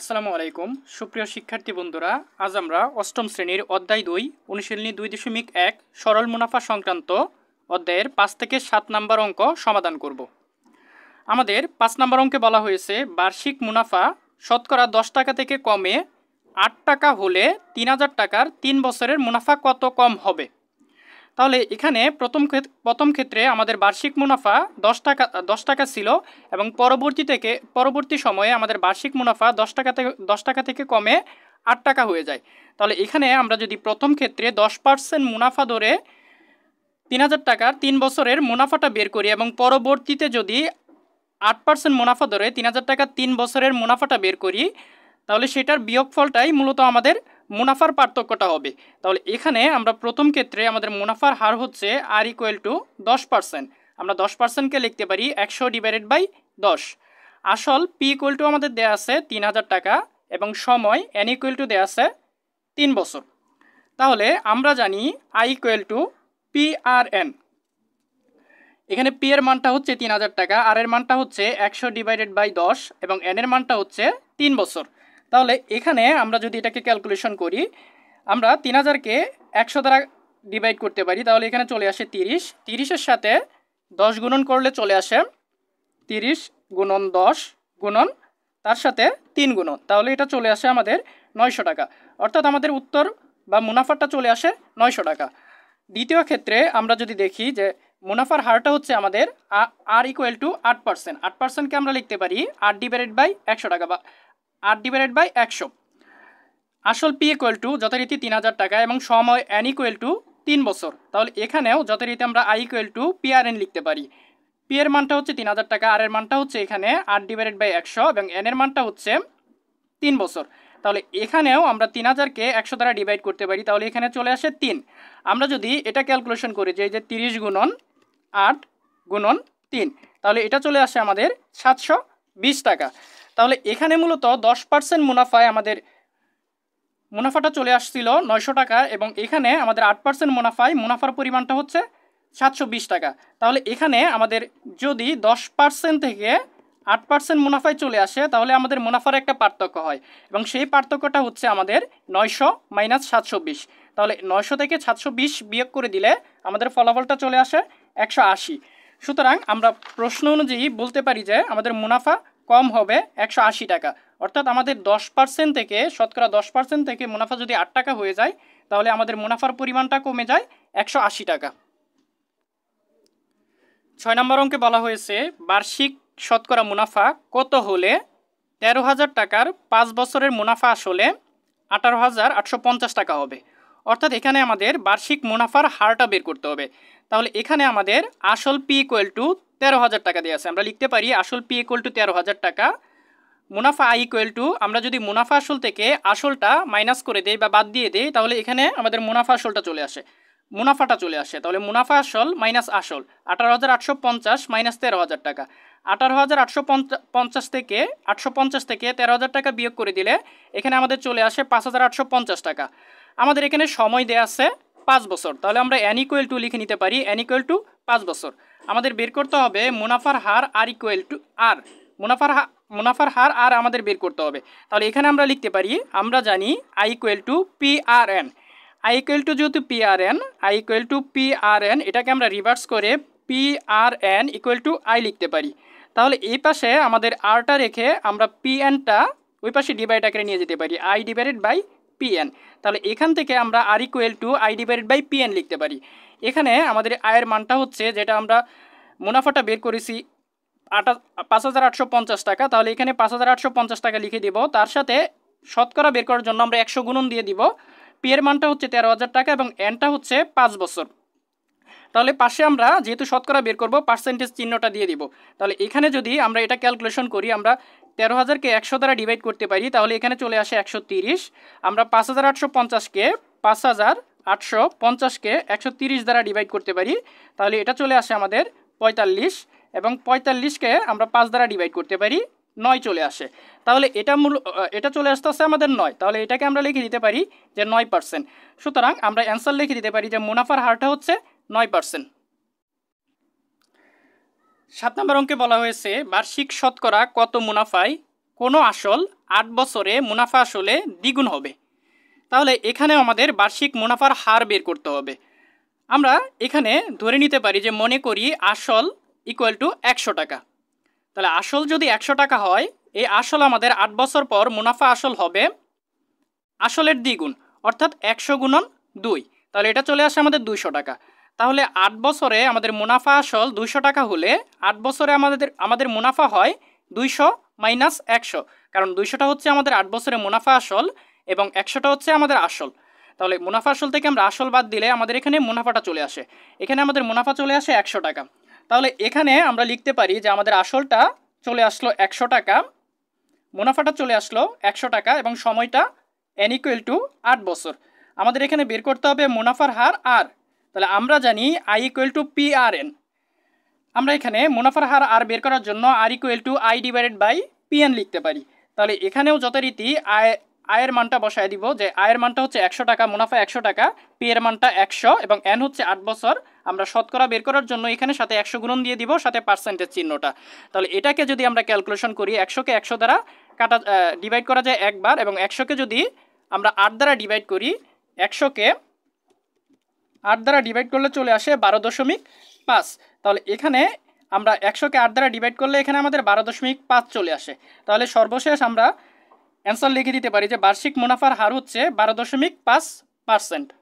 আসসালামু আলাইকুম সুপ্রিয় শিক্ষার্থী বন্ধুরা আজ আমরা অষ্টম শ্রেণীর অধ্যায় দুই অনুশীলনী দুই দশমিক এক সরল মুনাফা সংক্রান্ত অধ্যায়ের পাঁচ থেকে সাত নাম্বার অঙ্ক সমাধান করব আমাদের পাঁচ নাম্বার অঙ্কে বলা হয়েছে বার্ষিক মুনাফা শতকরা দশ টাকা থেকে কমে আট টাকা হলে তিন হাজার টাকার তিন বছরের মুনাফা কত কম হবে তাহলে এখানে প্রথম প্রথম ক্ষেত্রে আমাদের বার্ষিক মুনাফা দশ টাকা দশ টাকা ছিল এবং পরবর্তী থেকে পরবর্তী সময়ে আমাদের বার্ষিক মুনাফা দশ টাকা থেকে দশ টাকা থেকে কমে আট টাকা হয়ে যায় তাহলে এখানে আমরা যদি প্রথম ক্ষেত্রে দশ পার্সেন্ট মুনাফা ধরে তিন হাজার টাকার তিন বছরের মুনাফাটা বের করি এবং পরবর্তীতে যদি আট পার্সেন্ট মুনাফা ধরে তিন হাজার টাকার তিন বছরের মুনাফাটা বের করি তাহলে সেটার বিয়োগফলটাই মূলত আমাদের মুনাফার পার্থক্যটা হবে তাহলে এখানে আমরা প্রথম ক্ষেত্রে আমাদের মুনাফার হার হচ্ছে আর ইকুয়াল টু দশ পার্সেন্ট আমরা দশ পার্সেন্টকে লিখতে পারি একশো ডিভাইডেড বাই দশ আসল পি ইকুয়াল টু আমাদের দেওয়া আছে তিন হাজার টাকা এবং সময় এন ইকুয়াল টু দেওয়া আছে তিন বছর তাহলে আমরা জানি I equal to P R N এখানে পি এর মানটা হচ্ছে তিন হাজার টাকা আর এর মানটা হচ্ছে একশো ডিভাইডেড বাই দশ এবং এন এর মানটা হচ্ছে তিন বছর তাহলে এখানে আমরা যদি এটাকে ক্যালকুলেশন করি আমরা তিন হাজারকে একশো দ্বারা ডিভাইড করতে পারি তাহলে এখানে চলে আসে তিরিশ তিরিশের সাথে দশ গুণন করলে চলে আসে তিরিশ গুণন দশ গুণন তার সাথে তিন গুণন তাহলে এটা চলে আসে আমাদের নয়শো টাকা অর্থাৎ আমাদের উত্তর বা মুনাফাটা চলে আসে নয়শো টাকা দ্বিতীয় ক্ষেত্রে আমরা যদি দেখি যে মুনাফার হারটা হচ্ছে আমাদের আর ইকুয়াল টু আট পার্সেন্ট আট পার্সেন্টকে আমরা লিখতে পারি আট ডিভাইডেড বাই একশো টাকা বা আট ডিভাইডেড বাই একশো আসল পি ইকুয়াল টু যথারীতি তিন হাজার টাকা এবং সময় এন ইকুয়াল টু তিন বছর তাহলে এখানেও যথারীতি আমরা I equal to P R N লিখতে পারি পি এর মানটা হচ্ছে তিন হাজার টাকা আর এর মানটা হচ্ছে এখানে আট ডিভাইডেড বাই একশো এবং এন এর মানটা হচ্ছে তিন বছর তাহলে এখানেও আমরা তিন হাজারকে একশো দ্বারা ডিভাইড করতে পারি তাহলে এখানে চলে আসে তিন আমরা যদি এটা ক্যালকুলেশন করি যে এই যে তিরিশ গুণন আট গুণন তিন তাহলে এটা চলে আসে আমাদের সাতশো বিশ টাকা তাহলে এখানে মূলত দশ পার্সেন্ট মুনাফায় আমাদের মুনাফাটা চলে আসছিল নয়শো টাকা এবং এখানে আমাদের আট পার্সেন্ট মুনাফায় মুনাফার পরিমাণটা হচ্ছে সাতশো বিশ টাকা তাহলে এখানে আমাদের যদি দশ পার্সেন্ট থেকে আট পার্সেন্ট মুনাফায় চলে আসে তাহলে আমাদের মুনাফার একটা পার্থক্য হয় এবং সেই পার্থক্যটা হচ্ছে আমাদের নয়শো মাইনাস সাতশো বিশ তাহলে নয়শো থেকে সাতশো বিশ বিয়োগ করে দিলে আমাদের ফলাফলটা চলে আসে একশো আশি সুতরাং আমরা প্রশ্ন অনুযায়ী বলতে পারি যে আমাদের মুনাফা কম হবে একশো আশি টাকা অর্থাৎ আমাদের দশ পার্সেন্ট থেকে শতকরা দশ পার্সেন্ট থেকে মুনাফা যদি আট টাকা হয়ে যায় তাহলে আমাদের মুনাফার পরিমাণটা কমে যায় একশো আশি টাকা ছয় নম্বর অঙ্কে বলা হয়েছে বার্ষিক শতকরা মুনাফা কত হলে তেরো হাজার টাকার পাঁচ বছরের মুনাফা আসলে আঠারো হাজার আটশো পঞ্চাশ টাকা হবে অর্থাৎ এখানে আমাদের বার্ষিক মুনাফার হারটা বের করতে হবে তাহলে এখানে আমাদের আসল পি ইকুয়াল টু তেরো হাজার টাকা দিয়ে আছে আমরা লিখতে পারি আসল পি ইকুয়াল টু তেরো হাজার টাকা মুনাফা আই ইকুয়াল টু আমরা যদি মুনাফা আসল থেকে আসলটা মাইনাস করে দেই বা বাদ দিয়ে দেই তাহলে এখানে আমাদের মুনাফা আসলটা চলে আসে মুনাফাটা চলে আসে তাহলে মুনাফা আসল মাইনাস আসল আঠারো হাজার আটশো পঞ্চাশ মাইনাস তেরো হাজার টাকা আঠারো হাজার আটশো পঞ্চাশ থেকে আটশো পঞ্চাশ থেকে তেরো হাজার টাকা বিয়োগ করে দিলে এখানে আমাদের চলে আসে পাঁচ হাজার আটশো পঞ্চাশ টাকা আমাদের এখানে সময় দেওয়া আছে পাঁচ বছর তাহলে আমরা অ্যানিকুয়েল টু লিখে নিতে পারি অ্যানিকুয়েল টু পাঁচ বছর আমাদের বের করতে হবে মুনাফার হার আর ইকুয়াল টু আর মুনাফার হার মুনাফার হার আর আমাদের বের করতে হবে তাহলে এখানে আমরা লিখতে পারি আমরা জানি I equal to P R N I equal to যেহেতু P R N I equal to P R N এটাকে আমরা রিভার্স করে P R N equal to I লিখতে পারি তাহলে এই পাশে আমাদের আরটা রেখে আমরা পি এনটা ওই পাশে ডিভাইডটা করে নিয়ে যেতে পারি আই ডিভাইডেড বাই পিএন তাহলে এখান থেকে আমরা R equal to I divided by PN লিখতে পারি এখানে আমাদের আয়ের মানটা হচ্ছে যেটা আমরা মুনাফাটা বের করেছি আটা পাঁচ হাজার আটশো পঞ্চাশ টাকা তাহলে এখানে পাঁচ হাজার আটশো পঞ্চাশ টাকা লিখে দিব তার সাথে শতকরা বের করার জন্য আমরা একশো গুণন দিয়ে দিব পি এর মানটা হচ্ছে তেরো হাজার টাকা এবং এনটা হচ্ছে পাঁচ বছর তাহলে পাশে আমরা যেহেতু শতকরা বের করব পার্সেন্টেজ চিহ্নটা দিয়ে দিব তাহলে এখানে যদি আমরা এটা ক্যালকুলেশন করি আমরা তেরো হাজারকে একশো দ্বারা ডিভাইড করতে পারি তাহলে এখানে চলে আসে একশো তিরিশ আমরা পাঁচ হাজার আটশো পঞ্চাশকে পাঁচ হাজার আটশো পঞ্চাশকে একশো তিরিশ দ্বারা ডিভাইড করতে পারি তাহলে এটা চলে আসে আমাদের পঁয়তাল্লিশ এবং পঁয়তাল্লিশকে আমরা পাঁচ দ্বারা ডিভাইড করতে পারি নয় চলে আসে তাহলে এটা মূল এটা চলে আসতে আসছে আমাদের নয় তাহলে এটাকে আমরা লিখে দিতে পারি যে নয় পার্সেন্ট সুতরাং আমরা অ্যান্সার লিখে দিতে পারি যে মুনাফার হারটা হচ্ছে নয় পার্সেন্ট সাত নম্বর অঙ্কে বলা হয়েছে বার্ষিক শতকরা কত মুনাফায় কোনো আসল আট বছরে মুনাফা আসলে দ্বিগুণ হবে তাহলে এখানে আমাদের বার্ষিক মুনাফার হার বের করতে হবে আমরা এখানে ধরে নিতে পারি যে মনে করি আসল ইকুয়াল টু একশো টাকা তাহলে আসল যদি একশো টাকা হয় এই আসল আমাদের আট বছর পর মুনাফা আসল হবে আসলের দ্বিগুণ অর্থাৎ একশো গুণন দুই তাহলে এটা চলে আসে আমাদের দুইশো টাকা তাহলে আট বছরে আমাদের মুনাফা আসল দুইশো টাকা হলে আট বছরে আমাদের আমাদের মুনাফা হয় দুইশো মাইনাস একশো কারণ দুইশোটা হচ্ছে আমাদের আট বছরে মুনাফা আসল এবং একশোটা হচ্ছে আমাদের আসল তাহলে মুনাফা আসল থেকে আমরা আসল বাদ দিলে আমাদের এখানে মুনাফাটা চলে আসে এখানে আমাদের মুনাফা চলে আসে একশো টাকা তাহলে এখানে আমরা লিখতে পারি যে আমাদের আসলটা চলে আসলো একশো টাকা মুনাফাটা চলে আসলো একশো টাকা এবং সময়টা এন টু আট বছর আমাদের এখানে বের করতে হবে মুনাফার হার আর তাহলে আমরা জানি I equal to P R N আমরা এখানে মুনাফার হার আর বের করার জন্য R equal to I divided by P N লিখতে পারি তাহলে এখানেও যথারীতি আয় আয়ের মানটা বসায় দিব যে আয়ের মানটা হচ্ছে একশো টাকা মুনাফা একশো টাকা পি এর মানটা একশো এবং এন হচ্ছে আট বছর আমরা শতকরা বের করার জন্য এখানে সাথে একশো গুণন দিয়ে দিব সাথে পার্সেন্টের চিহ্নটা তাহলে এটাকে যদি আমরা ক্যালকুলেশন করি একশোকে একশো দ্বারা কাটা ডিভাইড করা যায় একবার এবং একশোকে যদি আমরা আট দ্বারা ডিভাইড করি একশোকে আট দ্বারা ডিভাইড করলে চলে আসে বারো দশমিক পাঁচ তাহলে এখানে আমরা একশোকে আট দ্বারা ডিভাইড করলে এখানে আমাদের বারো দশমিক পাঁচ চলে আসে তাহলে সর্বশেষ আমরা অ্যান্সার লিখে দিতে পারি যে বার্ষিক মুনাফার হার হচ্ছে বারো দশমিক পাঁচ পার্সেন্ট